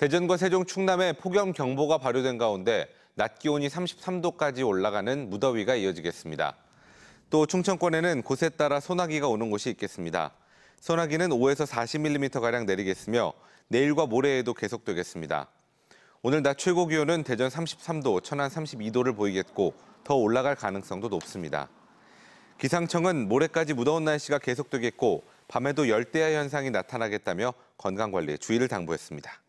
대전과 세종 충남에 폭염 경보가 발효된 가운데 낮 기온이 33도까지 올라가는 무더위가 이어지겠습니다. 또 충청권에는 곳에 따라 소나기가 오는 곳이 있겠습니다. 소나기는 5에서 40mm가량 내리겠으며 내일과 모레에도 계속되겠습니다. 오늘 낮 최고 기온은 대전 33도, 천안 32도를 보이겠고 더 올라갈 가능성도 높습니다. 기상청은 모레까지 무더운 날씨가 계속되겠고 밤에도 열대야 현상이 나타나겠다며 건강관리에 주의를 당부했습니다.